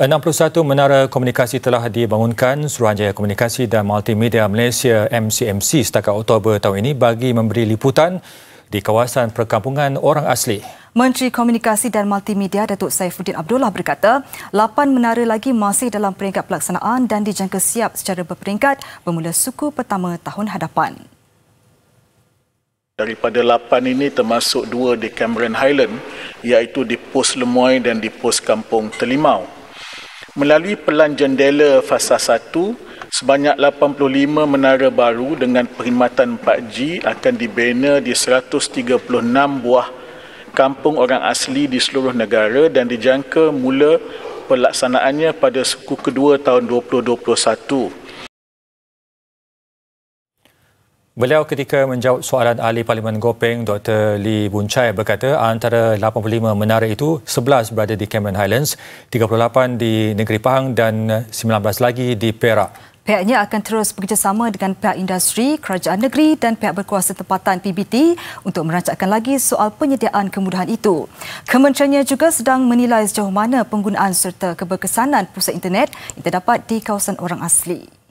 61 menara komunikasi telah dibangunkan Suruhanjaya Komunikasi dan Multimedia Malaysia MCMC setakat Oktober tahun ini bagi memberi liputan di kawasan perkampungan orang asli. Menteri Komunikasi dan Multimedia Datuk Saifuddin Abdullah berkata, 8 menara lagi masih dalam peringkat pelaksanaan dan dijangka siap secara berperingkat bermula suku pertama tahun hadapan. Daripada 8 ini termasuk 2 di Cameron Highland iaitu di Pos Lemoy dan di Pos Kampung Telimau. Melalui pelan jendela fasa 1, sebanyak 85 menara baru dengan perkhidmatan 4G akan dibina di 136 buah kampung orang asli di seluruh negara dan dijangka mula pelaksanaannya pada suku kedua tahun 2021. Beliau ketika menjawab soalan ahli Parlimen Gopeng, Dr. Lee Bun Chai berkata antara 85 menara itu, 11 berada di Cameron Highlands, 38 di Negeri Pahang dan 19 lagi di Perak. Pihaknya akan terus bekerjasama dengan pihak industri, kerajaan negeri dan pihak berkuasa tempatan PBT untuk merancangkan lagi soal penyediaan kemudahan itu. Kementeriannya juga sedang menilai sejauh mana penggunaan serta keberkesanan pusat internet yang terdapat di kawasan orang asli.